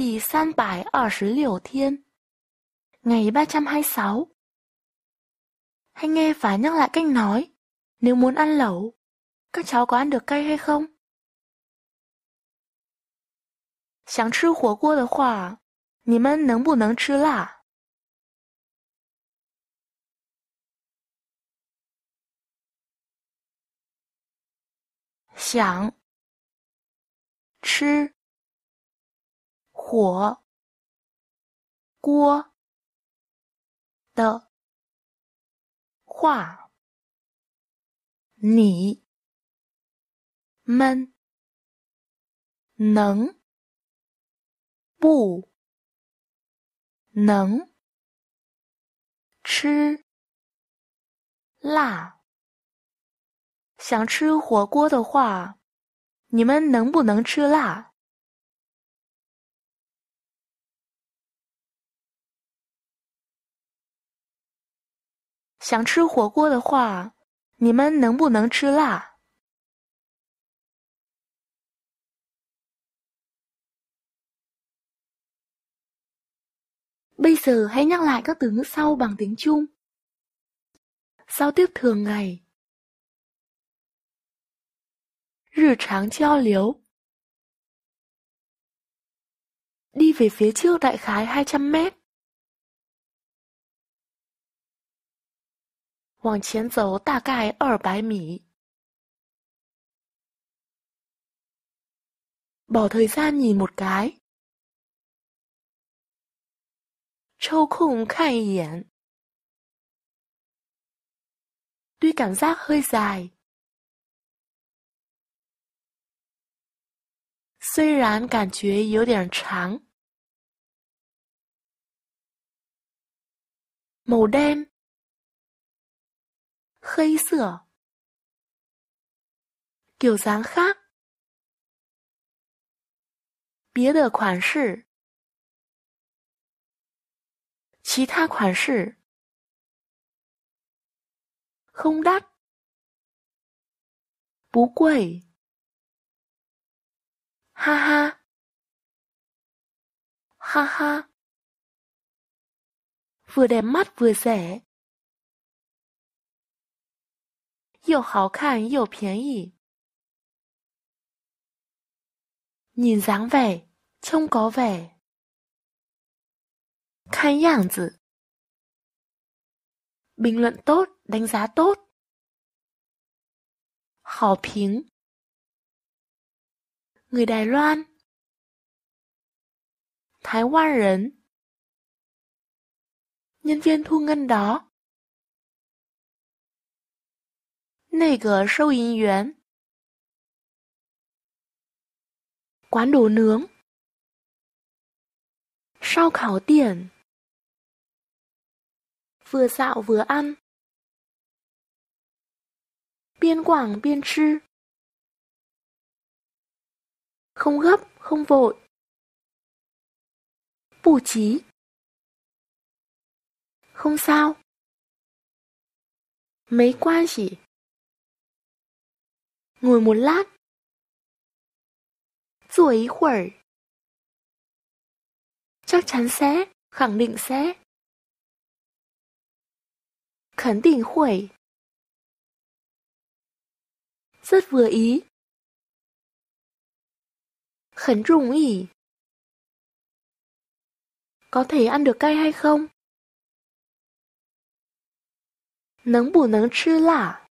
第三百二十六天 Ngày 326 Hay nghe và nhắc lại cách nói Nếu muốn ăn lẩu Các cháu có ăn được cay hay không? 想吃火锅的话，你们能不能吃辣？想吃火锅的话，你们能不能吃辣？想吃火锅的话，你们能不能吃辣？想吃火锅的话，你们能不能吃辣？Bây giờ hãy nhắc lại các từ ngữ sau bằng tiếng Trung. Giao tiếp thường ngày. Rì tráng giao liếu. Đi về phía trước đại khái 200 mét. 往前走大概二百米。Bỏ thời gian nhìn một cái. 抽空看一眼。Tuy cảm giác hơi dài. màu đen 黑色，九三哈，别的款式，其他款式，不贵，哈哈，哈哈，vừa đẹp mắt vừa rẻ。又好看又便宜。Nhìn dáng vẻ, trông có vẻ. 看样子. Bình luận tốt, đánh giá tốt. 好评 Người Đài Loan Thái Hoa Nhân viên thu ngân đó 那个收银员。quán đồ nướng Sao khảo tiền Vừa dạo vừa ăn Biên quảng biên chư Không gấp, không vội Bù trí Không sao Mấy quan gì Ngồi một lát. Rủa ý khuẩy. Chắc chắn sẽ, khẳng định sẽ. Khẳng định khuẩy. Rất vừa ý. Khẩn rùng ỉ. Có thể ăn được cay hay không? Nấng bù nấng chứ lạ.